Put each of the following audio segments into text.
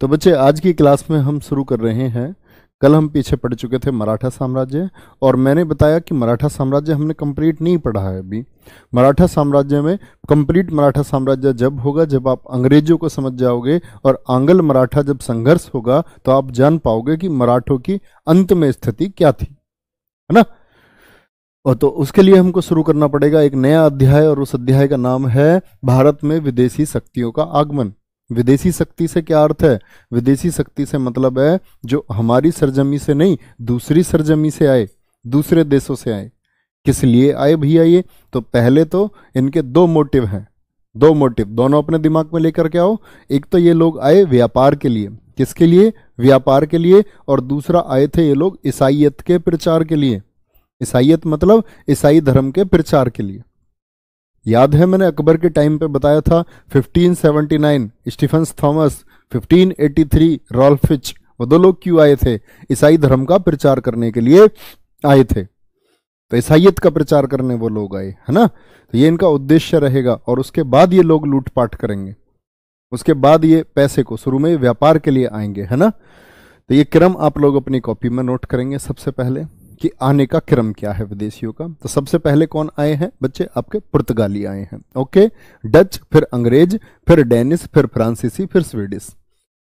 तो बच्चे आज की क्लास में हम शुरू कर रहे हैं कल हम पीछे पढ़ चुके थे मराठा साम्राज्य और मैंने बताया कि मराठा साम्राज्य हमने कंप्लीट नहीं पढ़ा है अभी मराठा साम्राज्य में कंप्लीट मराठा साम्राज्य जब होगा जब आप अंग्रेजों को समझ जाओगे और आंगल मराठा जब संघर्ष होगा तो आप जान पाओगे कि मराठों की अंत में स्थिति क्या थी है ना और तो उसके लिए हमको शुरू करना पड़ेगा एक नया अध्याय और उस अध्याय का नाम है भारत में विदेशी शक्तियों का आगमन विदेशी शक्ति से क्या अर्थ है विदेशी शक्ति से मतलब है जो हमारी सरजमी से नहीं दूसरी सरजमी से आए दूसरे देशों से आए किस लिए आए भैया ये तो पहले तो इनके दो मोटिव हैं दो मोटिव दोनों अपने दिमाग में लेकर के आओ एक तो ये लोग आए व्यापार के लिए किसके लिए व्यापार के लिए और दूसरा आए थे ये लोग ईसाइत के प्रचार के लिए ईसाइत मतलब ईसाई धर्म के प्रचार के लिए याद है मैंने अकबर के टाइम पे बताया था 1579 स्टीफन थॉमस 1583 रॉल्फ फिच वो दो लोग क्यों आए थे ईसाई धर्म का प्रचार करने के लिए आए थे तो ईसाइत का प्रचार करने वो लोग आए है ना तो ये इनका उद्देश्य रहेगा और उसके बाद ये लोग लूटपाट करेंगे उसके बाद ये पैसे को शुरू में व्यापार के लिए आएंगे है ना तो ये क्रम आप लोग अपनी कॉपी में नोट करेंगे सबसे पहले कि आने का क्रम क्या है विदेशियों का तो सबसे पहले कौन आए हैं बच्चे आपके पुर्तगाली आए हैं ओके डच फिर अंग्रेज फिर डेनिस फिर फ्रांसीसी फिर स्वीडिश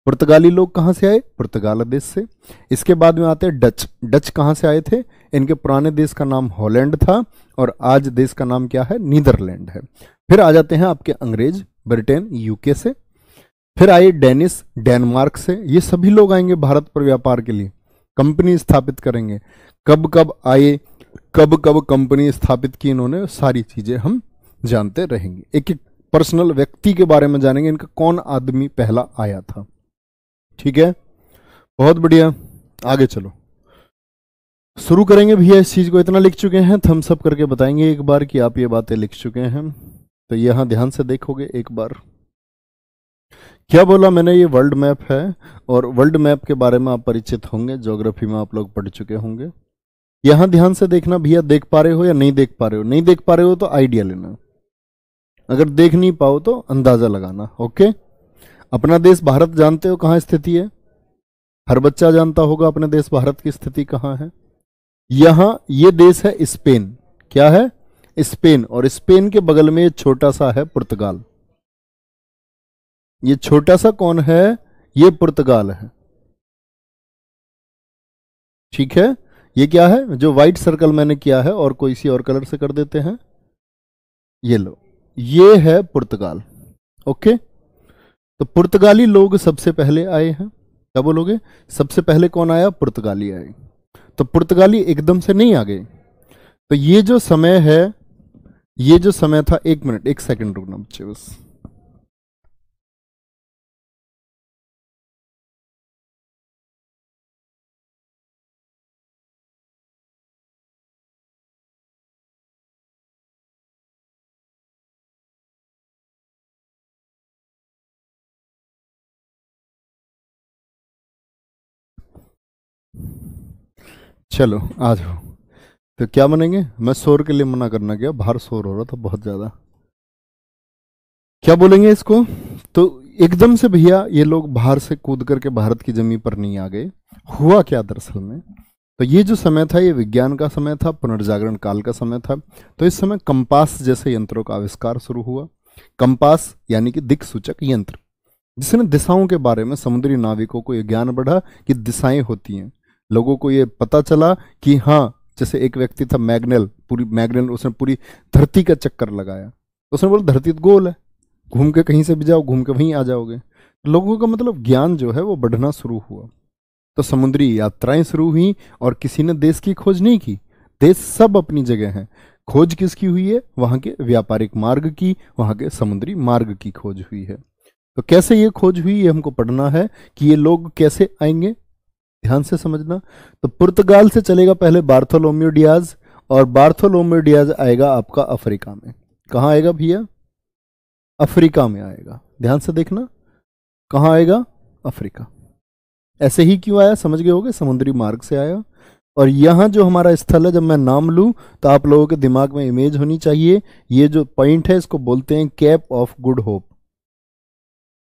पुर्तगाली लोग कहां से आए पुर्तगाल देश से इसके बाद में आते हैं डच डच कहां से आए थे इनके पुराने देश का नाम हॉलैंड था और आज देश का नाम क्या है नीदरलैंड है फिर आ जाते हैं आपके अंग्रेज ब्रिटेन यूके से फिर आए डेनिस डेनमार्क से ये सभी लोग आएंगे भारत पर व्यापार के लिए कंपनी स्थापित करेंगे कब कब आए कब कब कंपनी स्थापित की इन्होंने सारी चीज़ें हम जानते रहेंगे एक एक पर्सनल व्यक्ति के बारे में जानेंगे इनका कौन आदमी पहला आया था ठीक है बहुत बढ़िया आगे चलो शुरू करेंगे भैया इस चीज़ को इतना लिख चुके हैं थम्स अप करके बताएंगे एक बार कि आप ये बातें लिख चुके हैं तो यहां ध्यान से देखोगे एक बार क्या बोला मैंने ये वर्ल्ड मैप है और वर्ल्ड मैप के बारे में आप परिचित होंगे ज्योग्राफी में आप लोग पढ़ चुके होंगे यहां ध्यान से देखना भैया देख पा रहे हो या नहीं देख पा रहे हो नहीं देख पा रहे हो तो आइडिया लेना अगर देख नहीं पाओ तो अंदाजा लगाना ओके अपना देश भारत जानते हो कहां स्थिति है हर बच्चा जानता होगा अपने देश भारत की स्थिति कहां है यहां ये देश है स्पेन क्या है स्पेन और स्पेन के बगल में छोटा सा है पुर्तगाल ये छोटा सा कौन है ये पुर्तगाल है ठीक है ये क्या है जो वाइट सर्कल मैंने किया है और कोई सी और कलर से कर देते हैं ये लो ये है पुर्तगाल ओके तो पुर्तगाली लोग सबसे पहले आए हैं क्या बोलोगे सबसे पहले कौन आया पुर्तगाली आए तो पुर्तगाली एकदम से नहीं आ गए तो ये जो समय है ये जो समय था एक मिनट एक सेकंड रुकना बच्चे बस चलो आ जाओ तो क्या मनेंगे मैं शोर के लिए मना करना गया बाहर शोर हो रहा था बहुत ज़्यादा क्या बोलेंगे इसको तो एकदम से भैया ये लोग बाहर से कूद करके भारत की जमी पर नहीं आ गए हुआ क्या दरअसल में तो ये जो समय था ये विज्ञान का समय था पुनर्जागरण काल का समय था तो इस समय कंपास जैसे यंत्रों का आविष्कार शुरू हुआ कंपास यानी कि दिक सूचक यंत्र जिसने दिशाओं के बारे में समुद्री नाविकों को यह ज्ञान बढ़ा कि दिशाएं होती हैं लोगों को ये पता चला कि हाँ जैसे एक व्यक्ति था मैग्नेल पूरी मैग्नेल उसने पूरी धरती का चक्कर लगाया तो उसने बोला धरती तो गोल है घूम के कहीं से भी जाओ घूम के वहीं आ जाओगे तो लोगों का मतलब ज्ञान जो है वो बढ़ना शुरू हुआ तो समुद्री यात्राएं शुरू हुई और किसी ने देश की खोज नहीं की देश सब अपनी जगह है खोज किसकी हुई है वहां के व्यापारिक मार्ग की वहां के समुद्री मार्ग की खोज हुई है तो कैसे ये खोज हुई ये हमको पढ़ना है कि ये लोग कैसे आएंगे ध्यान से समझना तो पुर्तगाल से चलेगा पहले बार्थोलोम्यू डियाज और बार्थोलोम्यू डियाज आएगा आपका अफ्रीका में कहाँ आएगा भैया अफ्रीका में आएगा ध्यान से देखना कहाँ आएगा अफ्रीका ऐसे ही क्यों आया समझ गए होगे समुद्री मार्ग से आया और यहाँ जो हमारा स्थल है जब मैं नाम लूँ तो आप लोगों के दिमाग में इमेज होनी चाहिए ये जो पॉइंट है इसको बोलते हैं Cape of Good Hope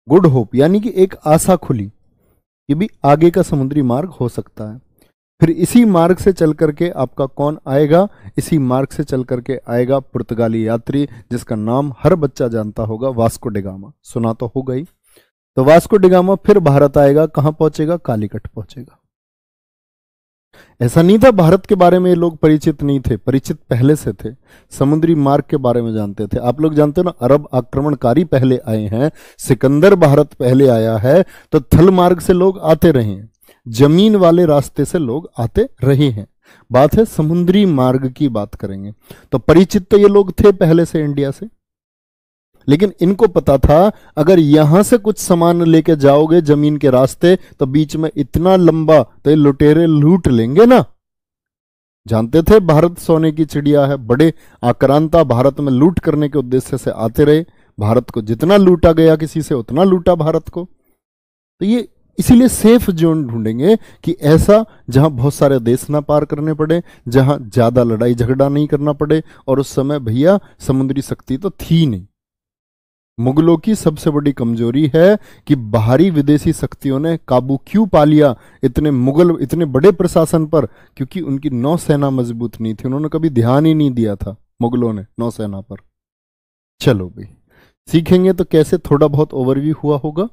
Good Hope यानी कि एक आशा खुली ये भी आगे का समुद्री मार्ग हो सकता है फिर इसी मार्ग से चल करके आपका कौन आएगा इसी मार्ग से चल करके आएगा पुर्तगाली यात्री जिसका नाम हर बच्चा जानता होगा वास्को डिगामा सुना तो होगा ही तो वास्को डिगामा फिर भारत आएगा कहाँ पहुंचेगा कालीकट पहुंचेगा ऐसा नहीं था भारत के बारे में ये लोग परिचित नहीं थे परिचित पहले से थे समुद्री मार्ग के बारे में जानते थे आप लोग जानते हो ना अरब आक्रमणकारी पहले आए हैं सिकंदर भारत पहले आया है तो थल मार्ग से लोग आते रहे हैं जमीन वाले रास्ते से लोग आते रहे हैं बात है समुद्री मार्ग की बात करेंगे तो परिचित तो ये लोग थे पहले से इंडिया से लेकिन इनको पता था अगर यहां से कुछ सामान लेके जाओगे जमीन के रास्ते तो बीच में इतना लंबा तो ये लुटेरे लूट लेंगे ना जानते थे भारत सोने की चिड़िया है बड़े आक्रांता भारत में लूट करने के उद्देश्य से आते रहे भारत को जितना लूटा गया किसी से उतना लूटा भारत को तो ये इसीलिए सेफ जोन ढूंढेंगे कि ऐसा जहां बहुत सारे देश ना पार करने पड़े जहां ज़्यादा लड़ाई झगड़ा नहीं करना पड़े और उस समय भैया समुद्री शक्ति तो थी नहीं मुगलों की सबसे बड़ी कमजोरी है कि बाहरी विदेशी शक्तियों ने काबू क्यों पा लिया इतने मुगल इतने बड़े प्रशासन पर क्योंकि उनकी नौसेना मजबूत नहीं थी उन्होंने कभी ध्यान ही नहीं दिया था मुगलों ने नौसेना पर चलो भाई सीखेंगे तो कैसे थोड़ा बहुत ओवरव्यू हुआ होगा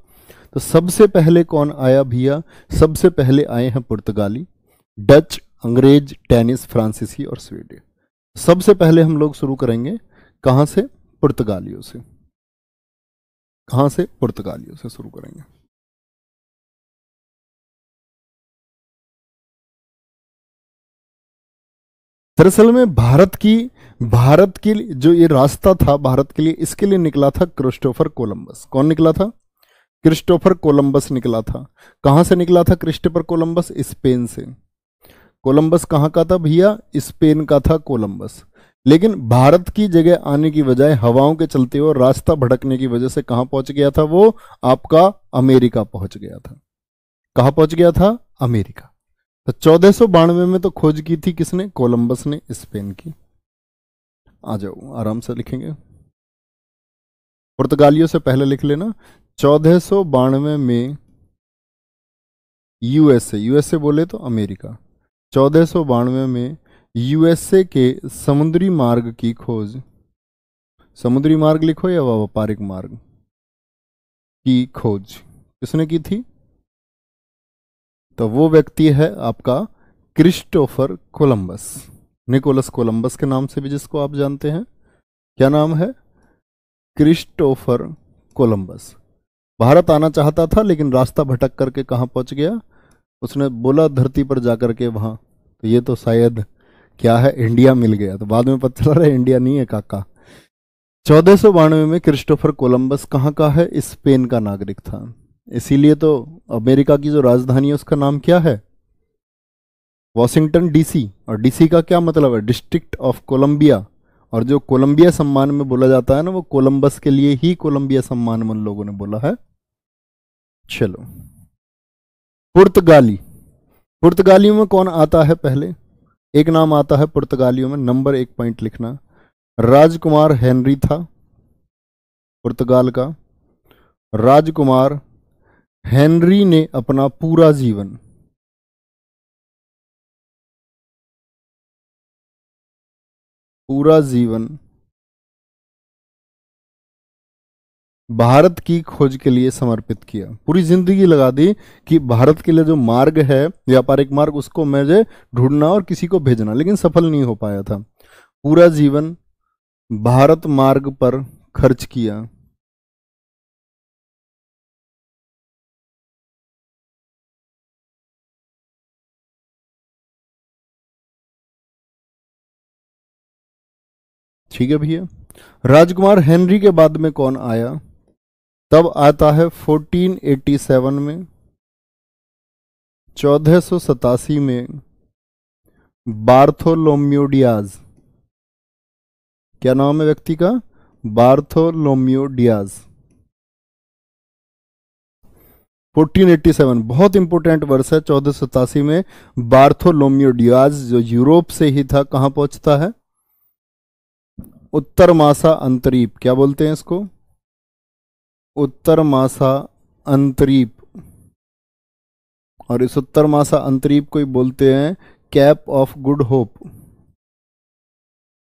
तो सबसे पहले कौन आया भैया सबसे पहले आए हैं पुर्तगाली डच अंग्रेज टेनिस फ्रांसीसी और स्वीडन सबसे पहले हम लोग शुरू करेंगे कहाँ से पुर्तगालियों से कहाँ से पुर्तगालियों से शुरू करेंगे दरअसल में भारत की भारत के लिए जो ये रास्ता था भारत के लिए इसके लिए निकला था क्रिस्टोफर कोलंबस कौन निकला था क्रिस्टोफर कोलंबस निकला था कहाँ से निकला था क्रिस्टोफर कोलंबस स्पेन से कोलंबस कहाँ का था भैया स्पेन का था कोलंबस लेकिन भारत की जगह आने की बजाय हवाओं के चलते और रास्ता भटकने की वजह से कहां पहुंच गया था वो आपका अमेरिका पहुंच गया था कहां पहुंच गया था अमेरिका तो चौदह में तो खोज की थी किसने कोलंबस ने स्पेन की आ जाओ आराम से लिखेंगे पुर्तगालियों से पहले लिख लेना चौदह में यूएसए यूएसए बोले तो अमेरिका चौदह में यूएसए के समुद्री मार्ग की खोज समुद्री मार्ग लिखो या व्यापारिक मार्ग की खोज किसने की थी तो वो व्यक्ति है आपका क्रिस्टोफर कोलंबस निकोलस कोलंबस के नाम से भी जिसको आप जानते हैं क्या नाम है क्रिस्टोफर कोलंबस भारत आना चाहता था लेकिन रास्ता भटक करके कहाँ पहुंच गया उसने बोला धरती पर जाकर के वहां तो ये तो शायद क्या है इंडिया मिल गया तो बाद में पता चला रहा है इंडिया नहीं है काका चौदह सौ बानवे में क्रिस्टोफर कोलंबस कहाँ का है स्पेन का नागरिक था इसीलिए तो अमेरिका की जो राजधानी है उसका नाम क्या है वॉशिंगटन डीसी और डीसी का क्या मतलब है डिस्ट्रिक्ट ऑफ कोलंबिया और जो कोलंबिया सम्मान में बोला जाता है ना वो कोलंबस के लिए ही कोलंबिया सम्मान में लोगों ने बोला है चलो पुर्तगाली पुर्तगाली में कौन आता है पहले एक नाम आता है पुर्तगालियों में नंबर एक पॉइंट लिखना राजकुमार हेनरी था पुर्तगाल का राजकुमार हेनरी ने अपना पूरा जीवन पूरा जीवन भारत की खोज के लिए समर्पित किया पूरी जिंदगी लगा दी कि भारत के लिए जो मार्ग है व्यापारिक मार्ग उसको जो ढूंढना और किसी को भेजना लेकिन सफल नहीं हो पाया था पूरा जीवन भारत मार्ग पर खर्च किया ठीक है भैया राजकुमार हेनरी के बाद में कौन आया तब आता है 1487 में चौदह में बार्थोलोम्योडियाज क्या नाम है व्यक्ति का बार्थोलोम्योडियाज 1487 बहुत इंपॉर्टेंट वर्ष है चौदह में बार्थोलोम्योडियाज जो यूरोप से ही था कहां पहुंचता है उत्तर मासा अंतरीप क्या बोलते हैं इसको उत्तर मासा अंतरीप और इस उत्तर मासा अंतरीप को ही बोलते हैं कैप ऑफ गुड होप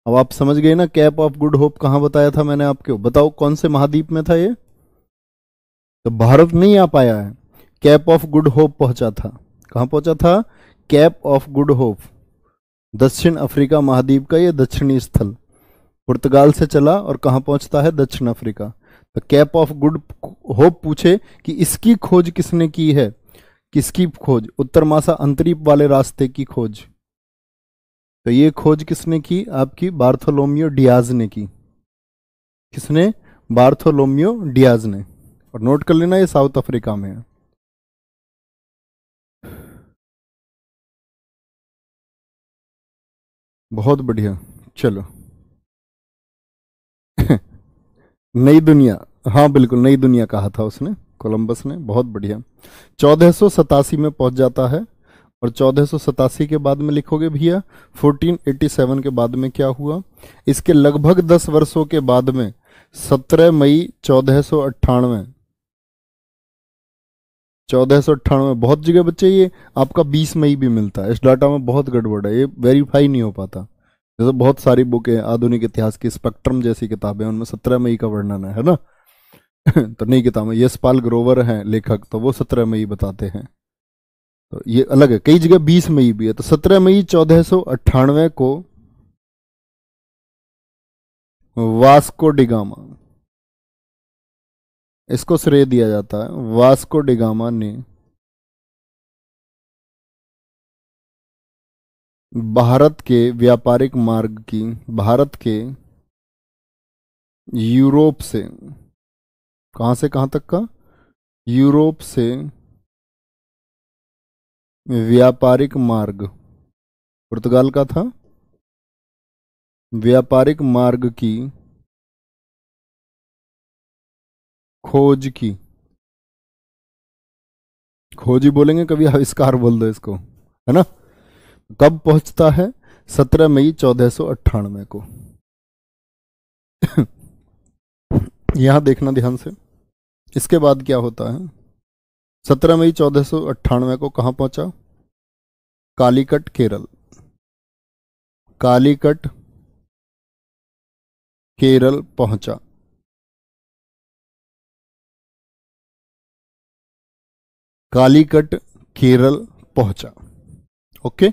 अब आप समझ गए ना कैप ऑफ गुड होप कहा बताया था मैंने आपके बताओ कौन से महाद्वीप में था ये तो भारत नहीं आ पाया है कैप ऑफ गुड होप पहुंचा था कहां पहुंचा था कैप ऑफ गुड होप दक्षिण अफ्रीका महाद्वीप का ये दक्षिणी स्थल पुर्तगाल से चला और कहां पहुंचता है दक्षिण Africa Cape of Good Hope पूछे कि इसकी खोज किसने की है किसकी खोज उत्तर मासा वाले रास्ते की खोज तो ये खोज किसने की आपकी बार्थोलोमियो डियाज ने की किसने बार्थोलोमियो डियाज ने और नोट कर लेना ये साउथ अफ्रीका में है बहुत बढ़िया चलो नई दुनिया हाँ बिल्कुल नई दुनिया कहा था उसने कोलंबस ने बहुत बढ़िया चौदह में पहुंच जाता है और चौदह के बाद में लिखोगे भैया 1487 के बाद में क्या हुआ इसके लगभग 10 वर्षों के बाद में 17 मई चौदह सौ अट्ठानवे बहुत जगह बच्चे ये आपका 20 मई भी मिलता है इस डाटा में बहुत गड़बड़ है ये वेरीफाई नहीं हो पाता जैसे बहुत सारी बुकें आधुनिक इतिहास की स्पेक्ट्रम जैसी किताबें उनमें सत्रह मई का वर्णन है ना तो नहीं किताब में यशपाल ग्रोवर हैं लेखक तो वो सत्रह मई बताते हैं तो ये अलग है कई जगह बीस मई भी है तो सत्रह मई चौदह सौ अट्ठानवे को वास्को डिगामा इसको श्रेय दिया जाता है वास्को डिगामा ने भारत के व्यापारिक मार्ग की भारत के यूरोप से कहाँ से कहाँ तक का यूरोप से व्यापारिक मार्ग पुर्तगाल का था व्यापारिक मार्ग की खोज की खोज ही बोलेंगे कभी आविष्कार हाँ, बोल दो इसको है ना कब पहुंचता है सत्रह मई चौदह सौ अट्ठानवे को यहां देखना ध्यान से इसके बाद क्या होता है सत्रह मई चौदह सौ अट्ठानवे को कहाँ पहुंचा कालीकट केरल कालीकट केरल पहुंचा कालीकट केरल पहुंचा ओके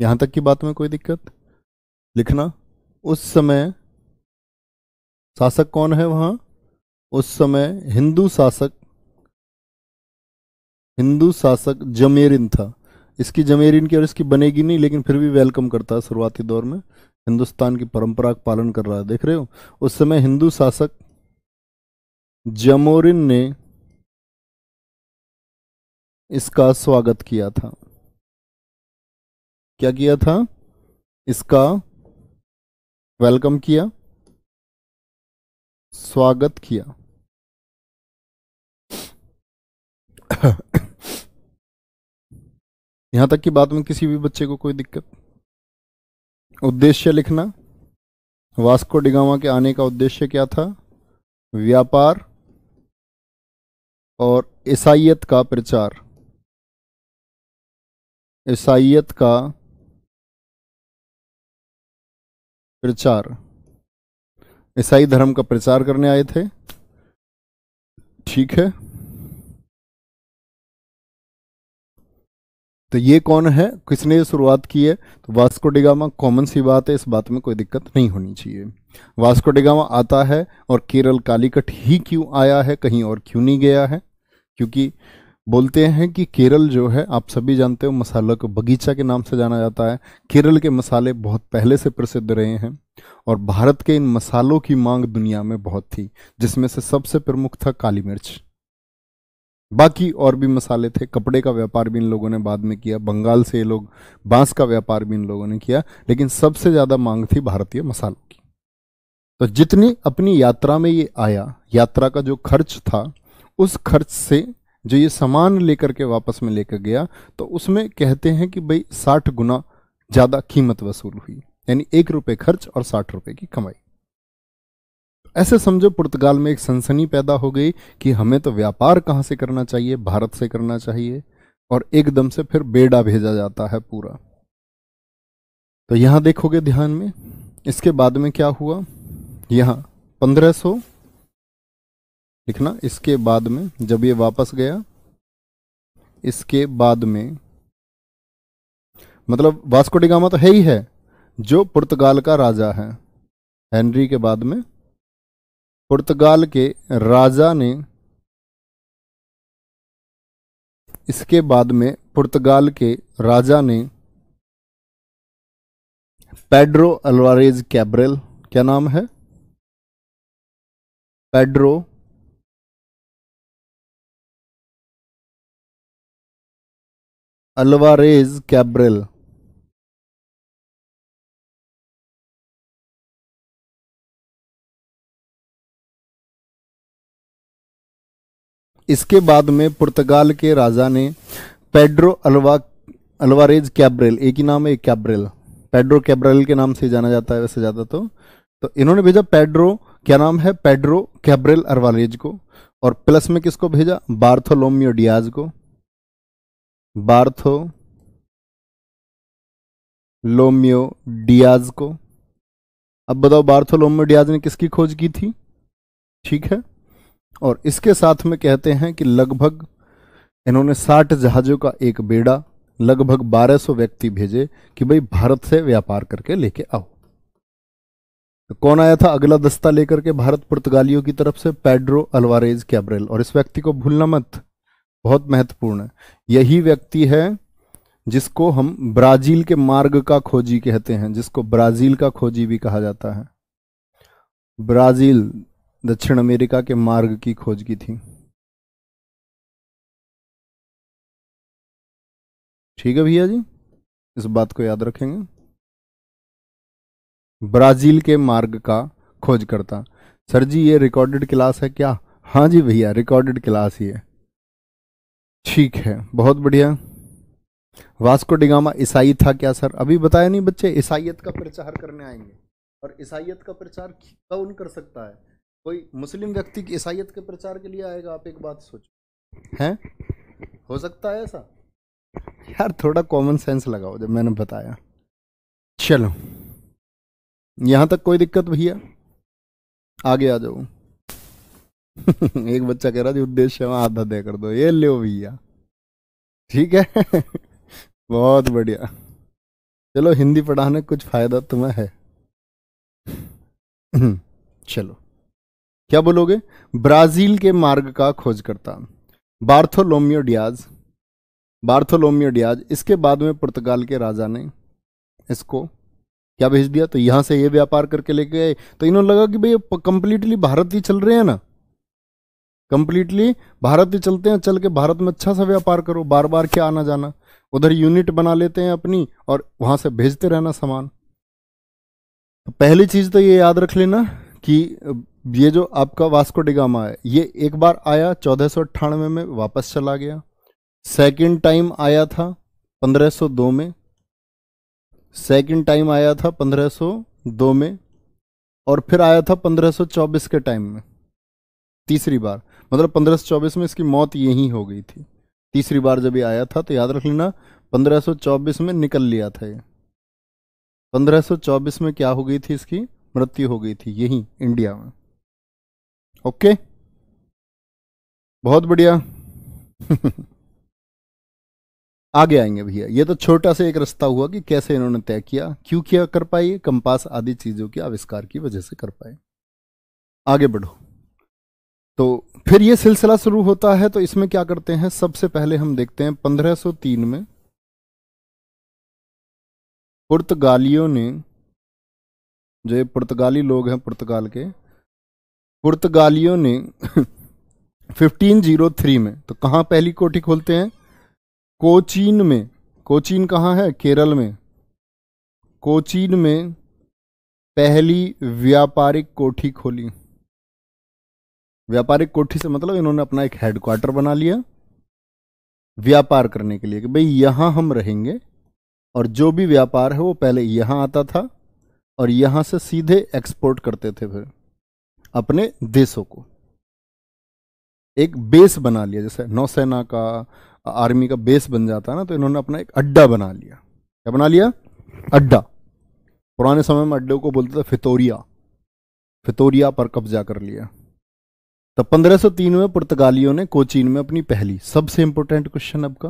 यहां तक की बात में कोई दिक्कत लिखना उस समय शासक कौन है वहाँ उस समय हिंदू शासक हिंदू शासक जमेरिन था इसकी जमेरिन की और इसकी बनेगी नहीं लेकिन फिर भी वेलकम करता है शुरुआती दौर में हिंदुस्तान की परंपरा का पालन कर रहा है देख रहे हो उस समय हिंदू शासक जमोरिन ने इसका स्वागत किया था क्या किया था इसका वेलकम किया स्वागत किया यहां तक की बात में किसी भी बच्चे को कोई दिक्कत उद्देश्य लिखना वास्को डिगामा के आने का उद्देश्य क्या था व्यापार और ईसाइत का प्रचार ईसाइत का प्रचार ईसाई धर्म का प्रचार करने आए थे ठीक है तो ये कौन है किसने शुरुआत की है तो वास्को डिगामा कॉमन सी बात है इस बात में कोई दिक्कत नहीं होनी चाहिए वास्को डिगामा आता है और केरल कालीकट ही क्यों आया है कहीं और क्यों नहीं गया है क्योंकि बोलते हैं कि केरल जो है आप सभी जानते हो मसालों को बगीचा के नाम से जाना जाता है केरल के मसाले बहुत पहले से प्रसिद्ध रहे हैं और भारत के इन मसालों की मांग दुनिया में बहुत थी जिसमें से सबसे प्रमुख था काली मिर्च बाकी और भी मसाले थे कपड़े का व्यापार भी इन लोगों ने बाद में किया बंगाल से ये लोग बांस का व्यापार भी इन लोगों ने किया लेकिन सबसे ज़्यादा मांग थी भारतीय मसालों की तो जितनी अपनी यात्रा में ये आया यात्रा का जो खर्च था उस खर्च से जो ये सामान लेकर के वापस में लेकर गया तो उसमें कहते हैं कि भाई साठ गुना ज़्यादा कीमत वसूल हुई यानी एक रुपये खर्च और साठ रुपये की कमाई ऐसे समझो पुर्तगाल में एक सनसनी पैदा हो गई कि हमें तो व्यापार कहां से करना चाहिए भारत से करना चाहिए और एकदम से फिर बेड़ा भेजा जाता है पूरा तो यहां देखोगे ध्यान में इसके बाद में क्या हुआ यहां पंद्रह सौ लिखना इसके बाद में जब ये वापस गया इसके बाद में मतलब वास्को डिगामा तो है ही है जो पुर्तगाल का राजा है हेनरी के बाद में पुर्तगाल के राजा ने इसके बाद में पुर्तगाल के राजा ने पेड्रो अलवारेज कैब्रेल क्या नाम है पेड्रो अलवारेज कैब्रेल इसके बाद में पुर्तगाल के राजा ने पेड्रो अलवा अलवारेज कैब्रेल एक ही नाम है कैब्रेल पेड्रो कैब्रेल के नाम से जाना जाता है वैसे ज़्यादा तो तो इन्होंने भेजा पेड्रो क्या नाम है पेड्रो कैब्रेल अलवारेज को और प्लस में किसको भेजा बार्थोलोमियो डियाज को बार्थो लोमियो डियाज को अब बताओ बार्थो लोम्यो डियाज ने किसकी खोज की थी ठीक है और इसके साथ में कहते हैं कि लगभग इन्होंने साठ जहाज़ों का एक बेड़ा लगभग 1200 व्यक्ति भेजे कि भाई भारत से व्यापार करके लेके आओ तो कौन आया था अगला दस्ता लेकर के भारत पुर्तगालियों की तरफ से पेड्रो अलवारेज कैब्रेल और इस व्यक्ति को भूलना मत बहुत महत्वपूर्ण है यही व्यक्ति है जिसको हम ब्राजील के मार्ग का खोजी कहते हैं जिसको ब्राजील का खोजी भी कहा जाता है ब्राजील दक्षिण अमेरिका के मार्ग की खोज की थी ठीक है भैया जी इस बात को याद रखेंगे ब्राजील के मार्ग का खोजकर्ता सर जी ये रिकॉर्डेड क्लास है क्या हाँ जी भैया रिकॉर्डेड क्लास ही है ठीक है बहुत बढ़िया वास्को डिगामा ईसाई था क्या सर अभी बताया नहीं बच्चे ईसाइत का प्रचार करने आएंगे और ईसाइत का प्रचार कौन कर सकता है कोई मुस्लिम व्यक्ति की ईसाइत के प्रचार के लिए आएगा आप एक बात सोचो हैं हो सकता है ऐसा यार थोड़ा कॉमन सेंस लगाओ जब मैंने बताया चलो यहाँ तक कोई दिक्कत भैया आगे आ जाओ एक बच्चा कह रहा जी उद्देश्य में आधा दे कर दो ये लो भैया ठीक है बहुत बढ़िया चलो हिंदी पढ़ाने कुछ फायदा तुम्हें है चलो क्या बोलोगे ब्राजील के मार्ग का खोजकर्ता बार्थोलोमियो डियाज बार्थोलोमियो डियाज इसके बाद में पुर्तगाल के राजा ने इसको क्या भेज दिया तो यहां से ये व्यापार करके लेके आए तो इन्होंने लगा कि भाई कंप्लीटली भारत ही चल रहे हैं ना कंप्लीटली भारत ही चलते हैं चल के भारत में अच्छा सा व्यापार करो बार बार क्या आना जाना उधर यूनिट बना लेते हैं अपनी और वहां से भेजते रहना सामान तो पहली चीज़ तो ये याद रख लेना कि ये जो आपका वास्को डिगामा है ये एक बार आया चौदह में वापस चला गया सेकंड टाइम आया था 1502 में सेकंड टाइम आया था 1502 में और फिर आया था 1524 के टाइम में तीसरी बार मतलब पंद्रह चौबीस में इसकी मौत यही हो गई थी तीसरी बार जब ये आया था तो याद रख लेना पंद्रह सौ चौबीस में निकल लिया था ये पंद्रह सो चौबीस में क्या हो गई थी इसकी मृत्यु हो गई थी यही इंडिया में ओके बहुत बढ़िया आगे आएंगे भैया ये तो छोटा सा एक रास्ता हुआ कि कैसे इन्होंने तय किया क्यों किया कर पाए कंपास आदि चीज़ों के आविष्कार की वजह से कर पाए आगे बढ़ो तो फिर ये सिलसिला शुरू होता है तो इसमें क्या करते हैं सबसे पहले हम देखते हैं 1503 में पुर्तगालियों ने जो पुर्तगाली लोग हैं पुर्तगाल के पुर्तगालियों ने 1503 में तो कहाँ पहली कोठी खोलते हैं कोचीन में कोचीन कहाँ है केरल में कोचीन में पहली व्यापारिक कोठी खोली व्यापारिक कोठी से मतलब इन्होंने अपना एक हेडक्वार्टर बना लिया व्यापार करने के लिए कि भाई यहाँ हम रहेंगे और जो भी व्यापार है वो पहले यहाँ आता था और यहाँ से सीधे एक्सपोर्ट करते थे फिर अपने देशों को एक बेस बना लिया जैसे नौसेना का आर्मी का बेस बन जाता है ना तो इन्होंने अपना एक अड्डा बना लिया क्या बना लिया अड्डा पुराने समय में अड्डे को बोलते थे फितोरिया फितोरिया पर कब्जा कर लिया तो 1503 में पुर्तगालियों ने कोचीन में अपनी पहली सबसे इंपॉर्टेंट क्वेश्चन आपका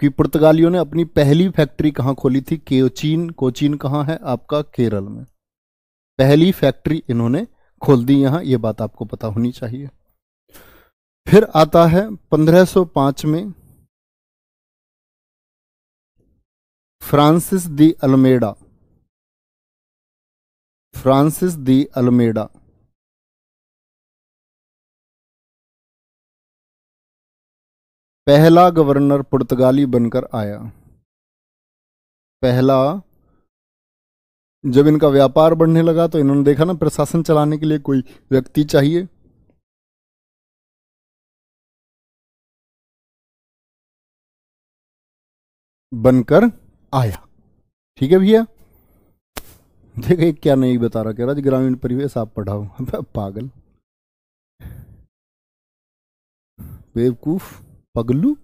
कि पुर्तगालियों ने अपनी पहली फैक्ट्री कहाँ खोली थी कोचीन कोचीन कहाँ है आपका केरल में पहली फैक्ट्री इन्होंने खोल दी यहाँ ये बात आपको पता होनी चाहिए फिर आता है 1505 में Francis de Almeida Francis de Almeida पहला गवर्नर पुर्तगाली बनकर आया पहला जब इनका व्यापार बढ़ने लगा तो इन्होंने देखा ना प्रशासन चलाने के लिए कोई व्यक्ति चाहिए बनकर आया ठीक है भैया देखिए क्या नहीं बता रहा कह रहा ग्रामीण परिवेश आप पढ़ाओ पागल बेवकूफ़ पगलू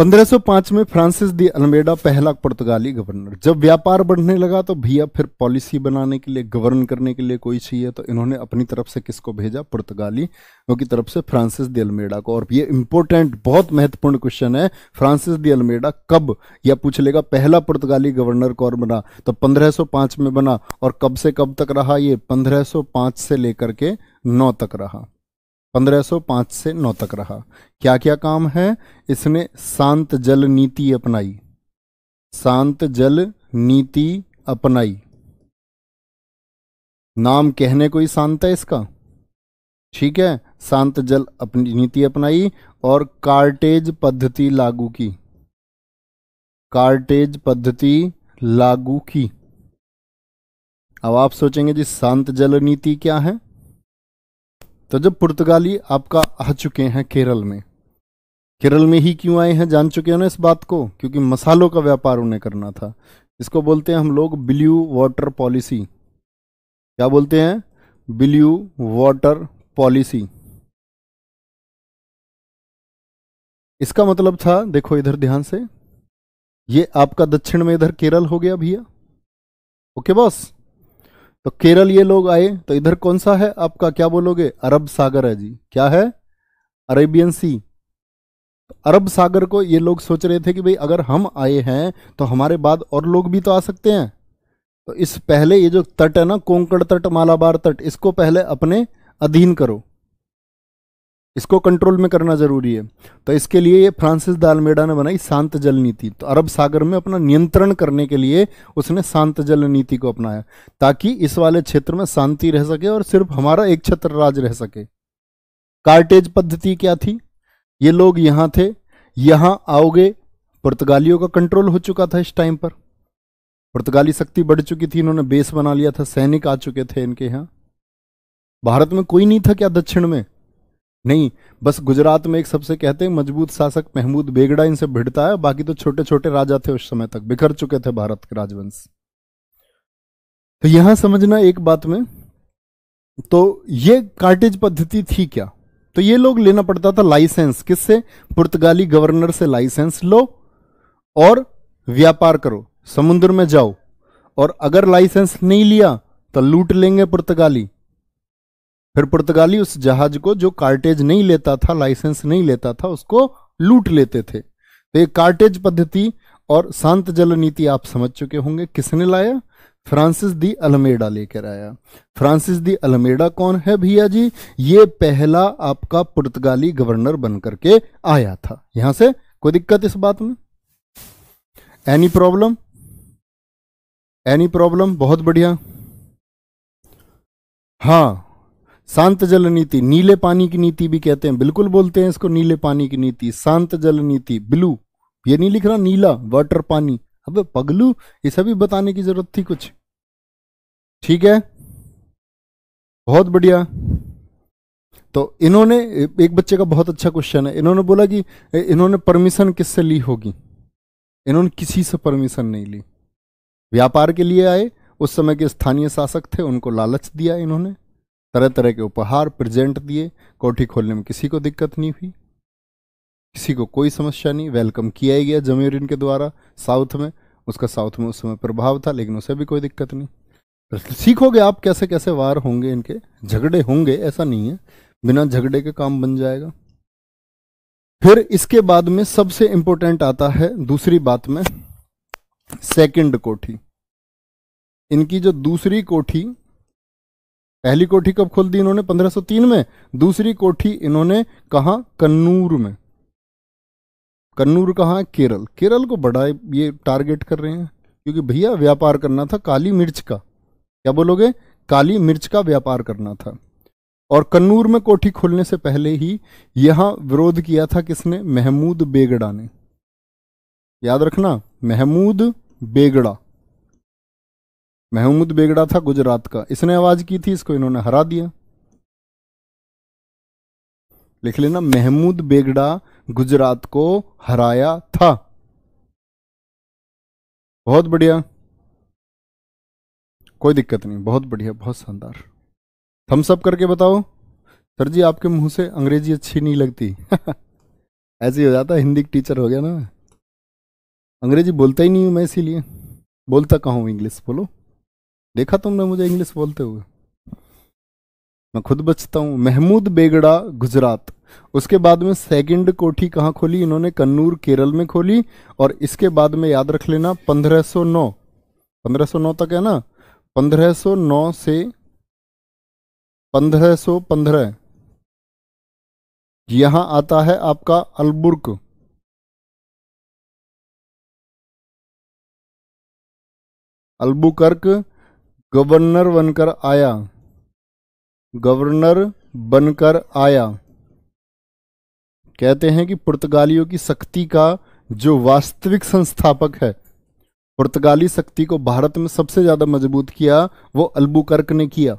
1505 में फ्रांसिस दी अलमेडा पहला पुर्तगाली गवर्नर जब व्यापार बढ़ने लगा तो भैया फिर पॉलिसी बनाने के लिए गवर्न करने के लिए कोई चाहिए तो इन्होंने अपनी तरफ से किसको भेजा पुर्तगाली की तरफ से फ्रांसिस दी अल्मेडा को और ये इंपॉर्टेंट बहुत महत्वपूर्ण क्वेश्चन है फ्रांसिस दी अल्मेडा कब या पूछ लेगा पहला पुर्तगाली गवर्नर कौन बना तो पंद्रह में बना और कब से कब तक रहा ये पंद्रह से लेकर के नौ तक रहा 1505 से 9 तक रहा क्या क्या काम है इसने शांत जल नीति अपनाई शांत जल नीति अपनाई नाम कहने को ही शांत है इसका ठीक है शांत जल अपनी नीति अपनाई और कार्टेज पद्धति लागू की कार्टेज पद्धति लागू की अब आप सोचेंगे जी शांत जल नीति क्या है तो जब पुर्तगाली आपका आ चुके हैं केरल में केरल में ही क्यों आए हैं जान चुके हैं ना इस बात को क्योंकि मसालों का व्यापार उन्हें करना था इसको बोलते हैं हम लोग ब्ल्यू वाटर पॉलिसी क्या बोलते हैं ब्ल्यू वाटर पॉलिसी इसका मतलब था देखो इधर ध्यान से ये आपका दक्षिण में इधर केरल हो गया भैया ओके बॉस तो केरल ये लोग आए तो इधर कौन सा है आपका क्या बोलोगे अरब सागर है जी क्या है अरेबियन सी तो अरब सागर को ये लोग सोच रहे थे कि भाई अगर हम आए हैं तो हमारे बाद और लोग भी तो आ सकते हैं तो इस पहले ये जो तट है ना कोंकण तट मालाबार तट इसको पहले अपने अधीन करो इसको कंट्रोल में करना जरूरी है तो इसके लिए ये फ्रांसिस दालमेडा ने बनाई शांत जल नीति तो अरब सागर में अपना नियंत्रण करने के लिए उसने शांत जल नीति को अपनाया ताकि इस वाले क्षेत्र में शांति रह सके और सिर्फ हमारा एक छत्र राज रह सके कार्टेज पद्धति क्या थी ये लोग यहाँ थे यहाँ आओगे पुर्तगालियों का कंट्रोल हो चुका था इस टाइम पर पुर्तगाली शक्ति बढ़ चुकी थी इन्होंने बेस बना लिया था सैनिक आ चुके थे इनके यहाँ भारत में कोई नहीं था क्या दक्षिण में नहीं बस गुजरात में एक सबसे कहते हैं मजबूत शासक महमूद बेगड़ा इनसे भिड़ता है बाकी तो छोटे छोटे राजा थे उस समय तक बिखर चुके थे भारत के राजवंश तो यहां समझना एक बात में तो ये कार्टेज पद्धति थी क्या तो ये लोग लेना पड़ता था लाइसेंस किससे पुर्तगाली गवर्नर से लाइसेंस लो और व्यापार करो समुद्र में जाओ और अगर लाइसेंस नहीं लिया तो लूट लेंगे पुर्तगाली फिर पुर्तगाली उस जहाज को जो कार्टेज नहीं लेता था लाइसेंस नहीं लेता था उसको लूट लेते थे तो ये कार्टेज पद्धति और शांत जल नीति आप समझ चुके होंगे किसने लाया फ्रांसिस दी अलमेडा लेकर आया फ्रांसिस दी अलमेडा कौन है भैया जी ये पहला आपका पुर्तगाली गवर्नर बन करके आया था यहां से कोई दिक्कत इस बात में एनी प्रॉब्लम एनी प्रॉब्लम बहुत बढ़िया हाँ शांत जल नीति नीले पानी की नीति भी कहते हैं बिल्कुल बोलते हैं इसको नीले पानी की नीति शांत जल नीति ब्लू ये नहीं लिख रहा नीला वाटर पानी अब पगलू ये सभी बताने की जरूरत थी कुछ ठीक है बहुत बढ़िया तो इन्होंने एक बच्चे का बहुत अच्छा क्वेश्चन है इन्होंने बोला कि इन्होंने परमिशन किससे ली होगी इन्होंने किसी से परमिशन नहीं ली व्यापार के लिए आए उस समय के स्थानीय शासक थे उनको लालच दिया इन्होंने तरह तरह के उपहार प्रेजेंट दिए कोठी खोलने में किसी को दिक्कत नहीं हुई किसी को कोई समस्या नहीं वेलकम किया ही गया जमीरिन के द्वारा साउथ में उसका साउथ में उस समय प्रभाव था लेकिन उसे भी कोई दिक्कत नहीं सीखोगे आप कैसे कैसे वार होंगे इनके झगड़े होंगे ऐसा नहीं है बिना झगड़े के काम बन जाएगा फिर इसके बाद में सबसे इंपॉर्टेंट आता है दूसरी बात में सेकंड कोठी इनकी जो दूसरी कोठी पहली कोठी कब खोल दी इन्होंने 1503 में दूसरी कोठी इन्होंने कहा कन्नूर में कन्नूर कहा है केरल केरल को बड़ा ये टारगेट कर रहे हैं क्योंकि भैया व्यापार करना था काली मिर्च का क्या बोलोगे काली मिर्च का व्यापार करना था और कन्नूर में कोठी खोलने से पहले ही यहां विरोध किया था किसने महमूद बेगड़ा ने याद रखना महमूद बेगड़ा महमूद बेगड़ा था गुजरात का इसने आवाज की थी इसको इन्होंने हरा दिया लिख लेना महमूद बेगड़ा गुजरात को हराया था बहुत बढ़िया कोई दिक्कत नहीं बहुत बढ़िया बहुत शानदार थम्स करके बताओ सर जी आपके मुंह से अंग्रेजी अच्छी नहीं लगती ऐसे ही हो जाता हिंदी टीचर हो गया ना अंग्रेजी बोलता ही नहीं हूं मैं इसीलिए बोलता कहा इंग्लिश बोलो देखा तुमने मुझे इंग्लिश बोलते हुए मैं खुद बचता हूँ महमूद बेगड़ा गुजरात उसके बाद में सेकंड कोठी कहाँ खोली इन्होंने कन्नूर केरल में खोली और इसके बाद में याद रख लेना 1509 1509 तक है ना 1509 से 1515 यहां आता है आपका अलबुर्क अलबुकर्क गवर्नर बनकर आया गवर्नर बनकर आया कहते हैं कि पुर्तगालियों की शक्ति का जो वास्तविक संस्थापक है पुर्तगाली शक्ति को भारत में सबसे ज़्यादा मजबूत किया वो अल्बुकर्क ने किया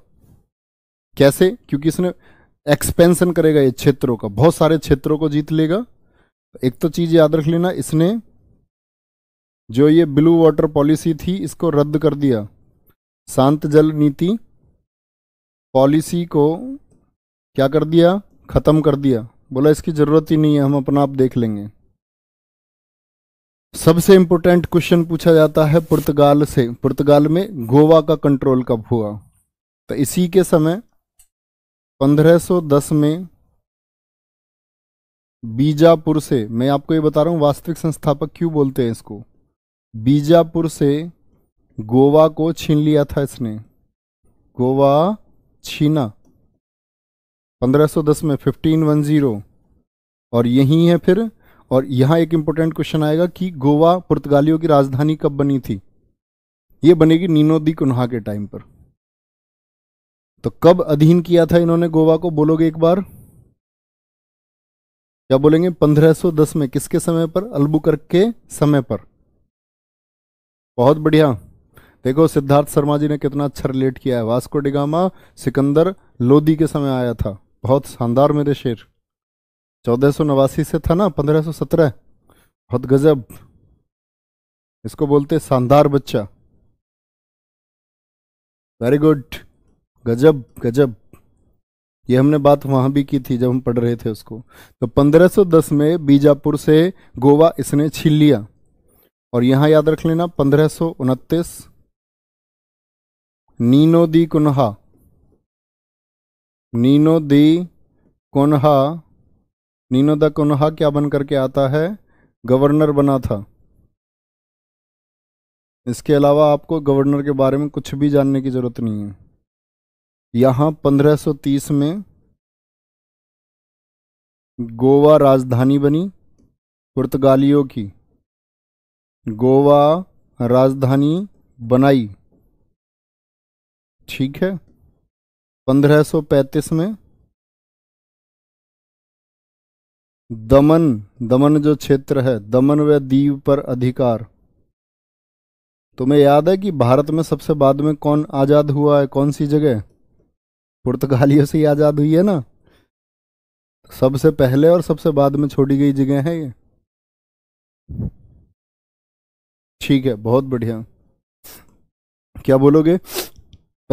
कैसे क्योंकि इसने एक्सपेंशन करेगा ये क्षेत्रों का बहुत सारे क्षेत्रों को जीत लेगा एक तो चीज़ याद रख लेना इसने जो ये ब्लू वाटर पॉलिसी थी इसको रद्द कर दिया शांत जल नीति पॉलिसी को क्या कर दिया ख़त्म कर दिया बोला इसकी ज़रूरत ही नहीं है हम अपना आप देख लेंगे सबसे इम्पोर्टेंट क्वेश्चन पूछा जाता है पुर्तगाल से पुर्तगाल में गोवा का कंट्रोल कब हुआ तो इसी के समय 1510 में बीजापुर से मैं आपको ये बता रहा हूँ वास्तविक संस्थापक क्यों बोलते हैं इसको बीजापुर से गोवा को छीन लिया था इसने गोवा छीना 1510 में 1510 और यही है फिर और यहां एक इंपॉर्टेंट क्वेश्चन आएगा कि गोवा पुर्तगालियों की राजधानी कब बनी थी ये बनेगी नीनोदी कुन्हा के टाइम पर तो कब अधीन किया था इन्होंने गोवा को बोलोगे एक बार क्या बोलेंगे 1510 में किसके समय पर अलबुकर्क के समय पर बहुत बढ़िया देखो सिद्धार्थ शर्मा जी ने कितना अच्छा रिलेट किया है वास्को डिगामा सिकंदर लोदी के समय आया था बहुत शानदार मेरे शेर चौदह नवासी से था ना पंद्रह सत्रह बहुत गजब इसको बोलते शानदार बच्चा वेरी गुड गजब गजब ये हमने बात वहां भी की थी जब हम पढ़ रहे थे उसको तो 1510 में बीजापुर से गोवा इसने छीन लिया और यहां याद रख लेना पंद्रह Nuno da Cunha Nuno da Cunha Nuno da Cunha क्या बन करके आता है गवर्नर बना था इसके अलावा आपको गवर्नर के बारे में कुछ भी जानने की ज़रूरत नहीं है यहाँ 1530 में गोवा राजधानी बनी पुर्तगालियों की गोवा राजधानी बनाई ठीक है 1535 में दमन दमन जो क्षेत्र है दमन व दीव पर अधिकार तुम्हें याद है कि भारत में सबसे बाद में कौन आज़ाद हुआ है कौन सी जगह पुर्तगालियों से ही आज़ाद हुई है ना सबसे पहले और सबसे बाद में छोड़ी गई जगह है ये ठीक है बहुत बढ़िया क्या बोलोगे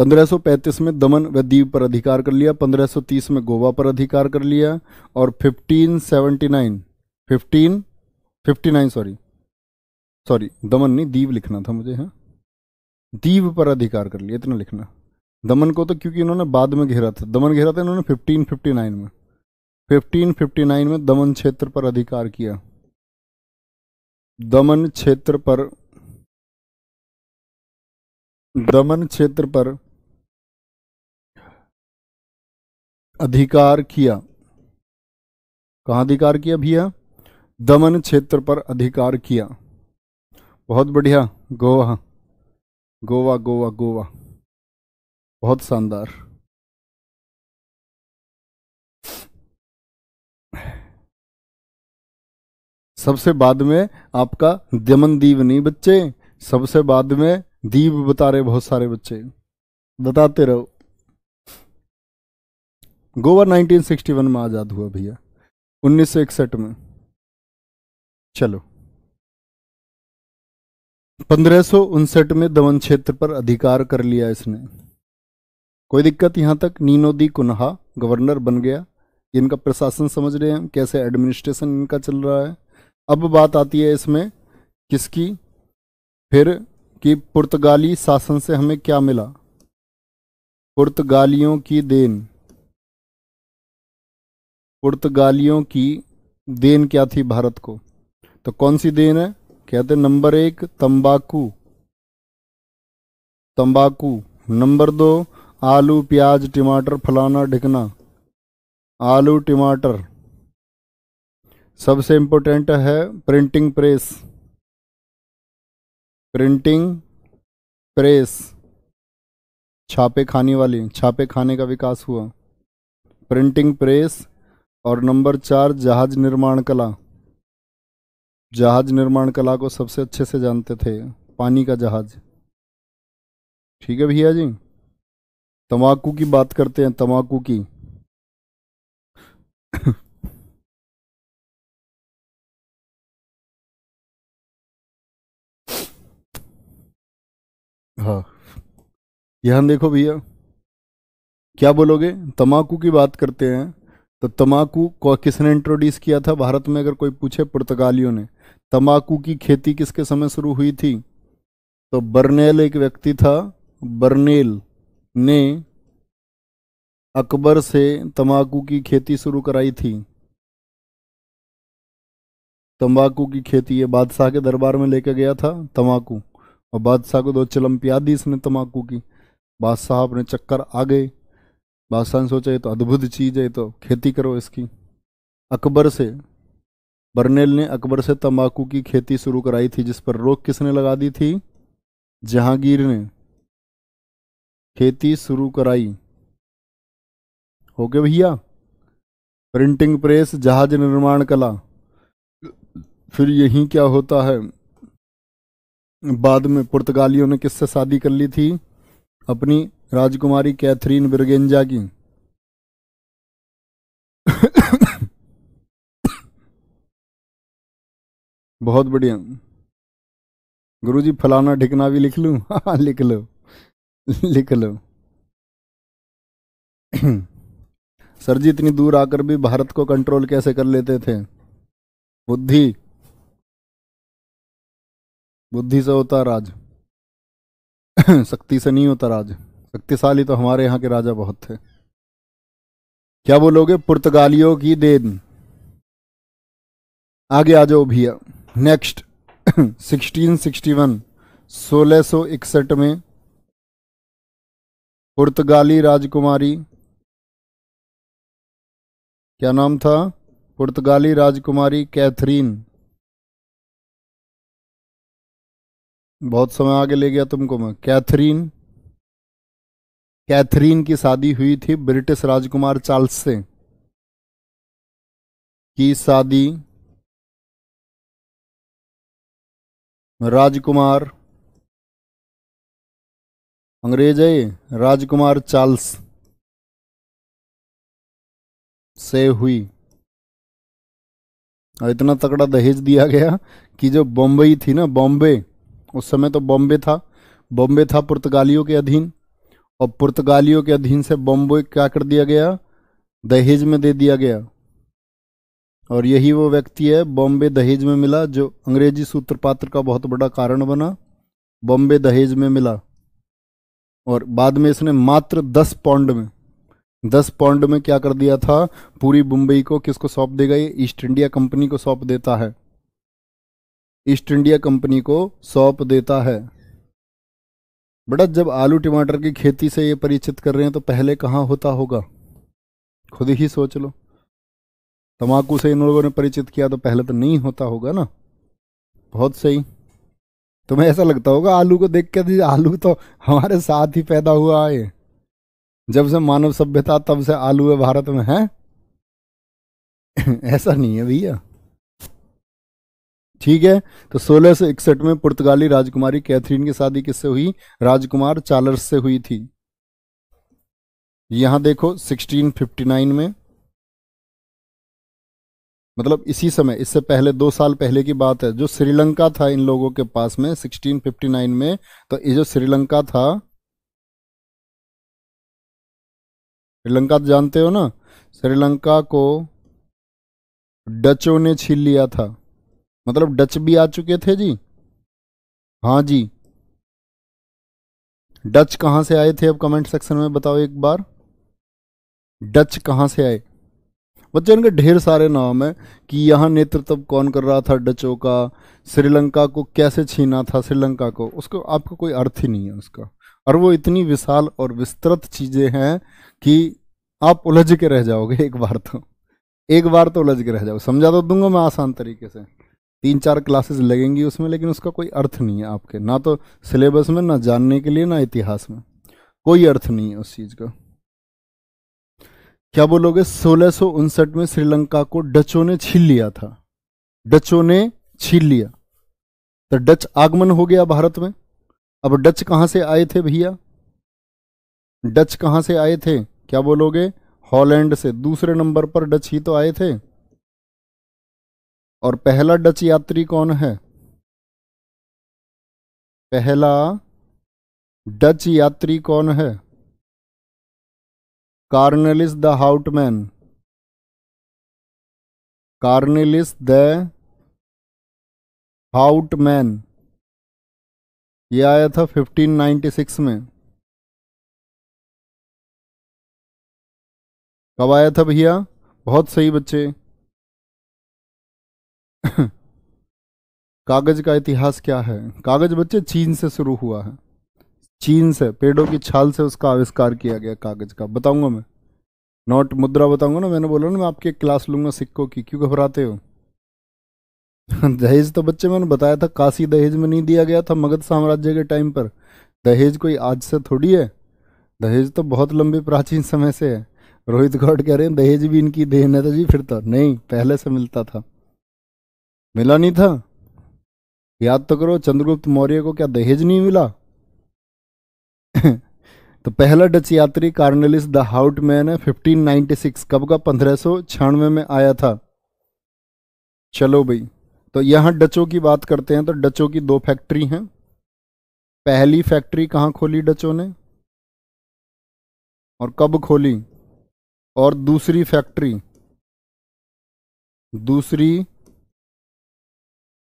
1535 में दमन व दीव पर अधिकार कर लिया 1530 में गोवा पर अधिकार कर लिया और 1579 1559 सॉरी सॉरी दमन नहीं दीव लिखना था मुझे हाँ दीव पर अधिकार कर लिया इतना लिखना दमन को तो क्योंकि इन्होंने बाद में घेरा था दमन घेरा था इन्होंने 1559 में 1559 में दमन क्षेत्र पर अधिकार किया दमन क्षेत्र पर दमन क्षेत्र पर अधिकार किया कहाँ अधिकार किया भैया दमन क्षेत्र पर अधिकार किया बहुत बढ़िया गोवा गोवा गोवा गोवा बहुत शानदार सबसे बाद में आपका दमन दीव नहीं बच्चे सबसे बाद में दीव बता रहे बहुत सारे बच्चे बताते रहो गोवा 1961 में आज़ाद हुआ भैया 1961 में चलो पंद्रह में दमन क्षेत्र पर अधिकार कर लिया इसने कोई दिक्कत यहाँ तक नीनोदी कुन्हा गवर्नर बन गया इनका प्रशासन समझ रहे हैं कैसे एडमिनिस्ट्रेशन इनका चल रहा है अब बात आती है इसमें किसकी फिर कि पुर्तगाली शासन से हमें क्या मिला पुर्तगालियों की देन पुर्तगालियों की देन क्या थी भारत को तो कौन सी देन है कहते नंबर एक तंबाकू तंबाकू नंबर दो आलू प्याज टमाटर फलाना ढिकना आलू टमाटर सबसे इम्पोर्टेंट है प्रिंटिंग प्रेस प्रिंटिंग प्रेस छापे खाने वाली छापे खाने का विकास हुआ प्रिंटिंग प्रेस और नंबर चार जहाज निर्माण कला जहाज निर्माण कला को सबसे अच्छे से जानते थे पानी का जहाज ठीक है भैया जी तंबाकू की बात करते हैं तंबाकू की हाँ यहां देखो भैया क्या बोलोगे तंबाकू की बात करते हैं तो तम्बाकू को किसने इंट्रोड्यूस किया था भारत में अगर कोई पूछे पुर्तगालियों ने तम्बाकू की खेती किसके समय शुरू हुई थी तो बर्नेल एक व्यक्ति था बर्नेल ने अकबर से तम्बाकू की खेती शुरू कराई थी तंबाकू की खेती ये बादशाह के दरबार में लेके गया था तम्बाकू और बादशाह को दो चिलम प्या दी इसने तम्बाकू की बादशाह अपने चक्कर आ गए बादशाह ने सोचा ये तो अद्भुत चीज़ है तो खेती करो इसकी अकबर से बर्नेल ने अकबर से तंबाकू की खेती शुरू कराई थी जिस पर रोक किसने लगा दी थी जहांगीर ने खेती शुरू कराई हो गए भैया प्रिंटिंग प्रेस जहाज निर्माण कला फिर यही क्या होता है बाद में पुर्तगालियों ने किससे शादी कर ली थी अपनी राजकुमारी कैथरीन बिरगेंजा की बहुत बढ़िया गुरुजी फलाना ढिकना भी लिख लूँ हाँ, हाँ लिख लो लिख लो सर जी इतनी दूर आकर भी भारत को कंट्रोल कैसे कर लेते थे बुद्धि बुद्धि से होता राज शक्ति से नहीं होता राज शक्तिशाली तो हमारे यहाँ के राजा बहुत थे क्या बोलोगे पुर्तगालियों की देन आगे आ जाओ भैया नेक्स्ट 1661 1661 में पुर्तगाली राजकुमारी क्या नाम था पुर्तगाली राजकुमारी कैथरीन बहुत समय आगे ले गया तुमको मैं कैथरीन कैथरीन की शादी हुई थी ब्रिटिश राजकुमार चार्ल्स से की शादी राजकुमार अंग्रेज है राजकुमार चार्ल्स से हुई और इतना तकड़ा दहेज दिया गया कि जो बॉम्बई थी ना बॉम्बे उस समय तो बॉम्बे था बॉम्बे था पुर्तगालियों के अधीन और पुर्तगालियों के अधीन से बॉम्बे क्या कर दिया गया दहेज में दे दिया गया और यही वो व्यक्ति है बॉम्बे दहेज में मिला जो अंग्रेजी सूत्रपात्र का बहुत बड़ा कारण बना बॉम्बे दहेज में मिला और बाद में इसने मात्र दस पौंड में दस पौंड में क्या कर दिया था पूरी मुंबई को किसको सौंप देगा ये ईस्ट इंडिया कंपनी को सौंप देता है ईस्ट इंडिया कंपनी को सौंप देता है बेटा जब आलू टमाटर की खेती से ये परिचित कर रहे हैं तो पहले कहाँ होता होगा खुद ही सोच लो तम्बाकू से इन लोगों ने परिचित किया तो पहले तो नहीं होता होगा ना बहुत सही तुम्हें ऐसा लगता होगा आलू को देख के आलू तो हमारे साथ ही पैदा हुआ है जब से मानव सभ्यता तब से आलू है भारत में है ऐसा नहीं है भैया ठीक है तो सोलह सौ इकसठ में पुर्तगाली राजकुमारी कैथरीन की शादी किससे हुई राजकुमार चार्ल्स से हुई थी यहां देखो 1659 में मतलब इसी समय इससे पहले दो साल पहले की बात है जो श्रीलंका था इन लोगों के पास में 1659 में तो ये जो श्रीलंका था श्रीलंका तो जानते हो ना श्रीलंका को डचों ने छीन लिया था मतलब डच भी आ चुके थे जी हाँ जी डच कहाँ से आए थे अब कमेंट सेक्शन में बताओ एक बार डच कहाँ से आए बच्चे इनके ढेर सारे नाम है कि यहाँ नेतृत्व कौन कर रहा था डचों का श्रीलंका को कैसे छीना था श्रीलंका को उसको आपका कोई अर्थ ही नहीं है उसका और वो इतनी विशाल और विस्तृत चीज़ें हैं कि आप उलझ के रह जाओगे एक बार तो एक बार तो उलझ के रह जाओ समझा तो दूंगा मैं आसान तरीके से तीन चार क्लासेस लगेंगी उसमें लेकिन उसका कोई अर्थ नहीं है आपके ना तो सिलेबस में ना जानने के लिए ना इतिहास में कोई अर्थ नहीं है उस चीज़ का क्या बोलोगे सोलह में श्रीलंका को डचों ने छीन लिया था डचों ने छीन लिया तो डच आगमन हो गया भारत में अब डच कहां से आए थे भैया डच कहां से आए थे क्या बोलोगे हॉलैंड से दूसरे नंबर पर डच ही तो आए थे और पहला डच यात्री कौन है पहला डच यात्री कौन है Cornelis de Houtman Cornelis de Houtman ये आया था 1596 में कब आया था भैया बहुत सही बच्चे कागज का इतिहास क्या है कागज बच्चे चीन से शुरू हुआ है चीन से पेड़ों की छाल से उसका आविष्कार किया गया कागज का बताऊंगा मैं नोट मुद्रा बताऊंगा ना मैंने बोला ना मैं आपकी क्लास लूंगा सिक्कों की क्यों घबराते हो दहेज तो बच्चे मैंने बताया था काशी दहेज में नहीं दिया गया था मगध साम्राज्य के टाइम पर दहेज कोई आज से थोड़ी है दहेज तो बहुत लंबे प्राचीन समय से है रोहित गौड कह रहे हैं दहेज भी इनकी देह नेताजी फिर तो नहीं पहले से मिलता था मिला नहीं था याद तो करो चंद्रगुप्त मौर्य को क्या दहेज नहीं मिला तो पहला डच यात्री कार्नलिस द हाउट मैन है 1596 कब का पंद्रह में आया था चलो भाई तो यहां डचों की बात करते हैं तो डचों की दो फैक्ट्री हैं पहली फैक्ट्री कहाँ खोली डचों ने और कब खोली और दूसरी फैक्ट्री दूसरी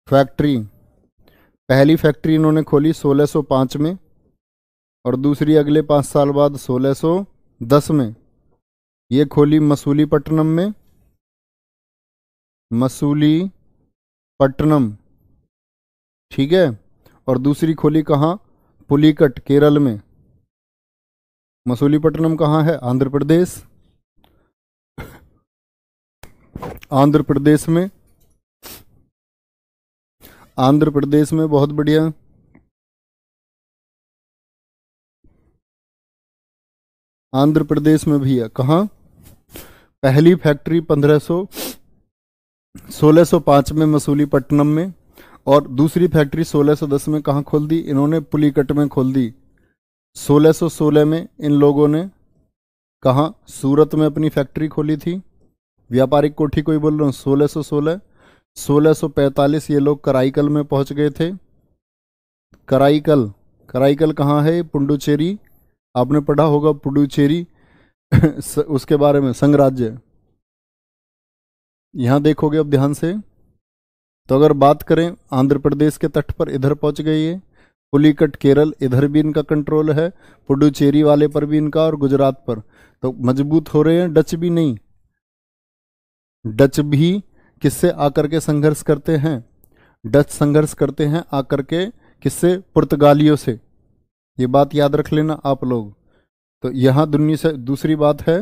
फैक्ट्री पहली फैक्ट्री इन्होंने खोली 1605 में और दूसरी अगले पाँच साल बाद 1610 में ये खोली मसूली पट्टनम में मसूली पट्टनम ठीक है और दूसरी खोली कहाँ पुलिकट केरल में मसूलीपट्टनम कहाँ है आंध्र प्रदेश आंध्र प्रदेश में आंध्र प्रदेश में बहुत बढ़िया आंध्र प्रदेश में भी है कहा पहली फैक्ट्री 1500 1605 में मसूली पट्टनम में और दूसरी फैक्ट्री 1610 में कहा खोल दी इन्होंने पुलिकट में खोल दी 1616 में इन लोगों ने कहा सूरत में अपनी फैक्ट्री खोली थी व्यापारिक कोठी को ही बोल रहा हूँ सोलह सोलह 1645 ये लोग कराईकल में पहुंच गए थे कराईकल कराईकल कहाँ है पुंडुचेरी आपने पढ़ा होगा पुडुचेरी उसके बारे में संघराज्य यहाँ देखोगे अब ध्यान से तो अगर बात करें आंध्र प्रदेश के तट पर इधर पहुंच गई ये पुलिकट केरल इधर भी इनका कंट्रोल है पुडुचेरी वाले पर भी इनका और गुजरात पर तो मजबूत हो रहे हैं डच भी नहीं डच भी किससे आकर के संघर्ष करते हैं डच संघर्ष करते हैं आकर के किससे पुर्तगालियों से ये बात याद रख लेना आप लोग तो यहाँ दुनिया से दूसरी बात है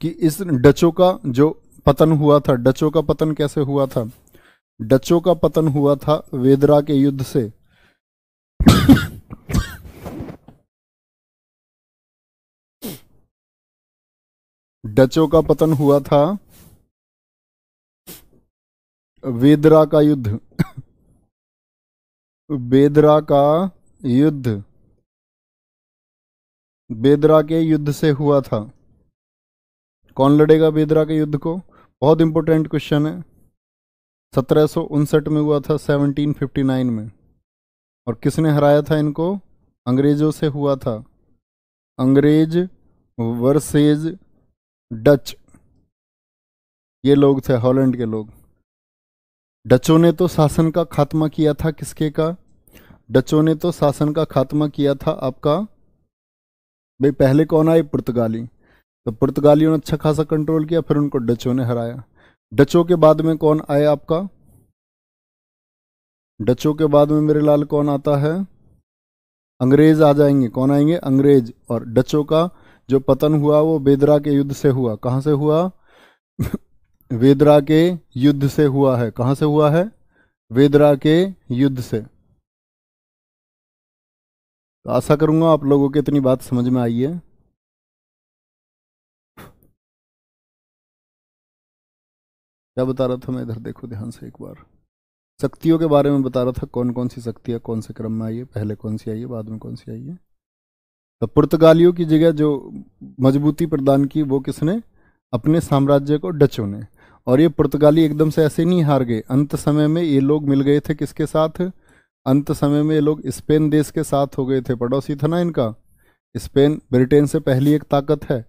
कि इस डचों का जो पतन हुआ था डचों का पतन कैसे हुआ था डचों का पतन हुआ था वेदरा के युद्ध से डचों का पतन हुआ था वेदरा का युद्ध बेदरा का युद्ध बेदरा के युद्ध से हुआ था कौन लड़ेगा बेदरा के युद्ध को बहुत इंपॉर्टेंट क्वेश्चन है सत्रह में हुआ था 1759 में और किसने हराया था इनको अंग्रेजों से हुआ था अंग्रेज वर्सेज डच ये लोग थे हॉलैंड के लोग डचों ने तो शासन का खात्मा किया था किसके का डचों ने तो शासन का खात्मा किया था आपका भाई पहले कौन आए पुर्तगाली तो पुर्तगालियों ने अच्छा खासा कंट्रोल किया फिर उनको डचों ने हराया डचों के बाद में कौन आए आपका डचों के बाद में मेरे लाल कौन आता है अंग्रेज आ जाएंगे कौन आएंगे अंग्रेज और डचों का जो पतन हुआ वो बेदरा के युद्ध से हुआ कहाँ से हुआ वेदरा के युद्ध से हुआ है कहां से हुआ है वेदरा के युद्ध से तो आशा करूंगा आप लोगों की इतनी बात समझ में आई है क्या बता रहा था मैं इधर देखो ध्यान से एक बार शक्तियों के बारे में बता रहा था कौन कौन सी शक्तियां कौन से क्रम में आई है पहले कौन सी आई है बाद में कौन सी आई है तो पुर्तगालियों की जगह जो मजबूती प्रदान की वो किसने अपने साम्राज्य को डचों ने और ये पुर्तगाली एकदम से ऐसे नहीं हार गए अंत समय में ये लोग मिल गए थे किसके साथ अंत समय में ये लोग स्पेन देश के साथ हो गए थे पड़ोसी था ना इनका स्पेन ब्रिटेन से पहली एक ताकत है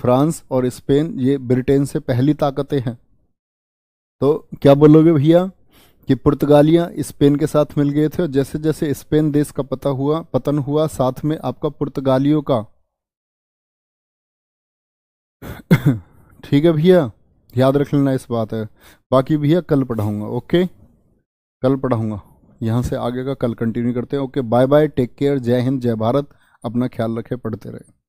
फ्रांस और स्पेन ये ब्रिटेन से पहली ताकतें हैं तो क्या बोलोगे भैया कि पुर्तगालियाँ स्पेन के साथ मिल गए थे और जैसे जैसे स्पेन देश का पता हुआ पतन हुआ साथ में आपका पुर्तगालियों का ठीक है भैया याद रख लेना इस बात है बाकी भैया कल पढ़ाऊँगा ओके कल पढ़ाऊँगा यहाँ से आगे का कल कंटिन्यू करते हैं okay bye bye take care जय हिंद जय भारत अपना ख्याल रखें पढ़ते रहें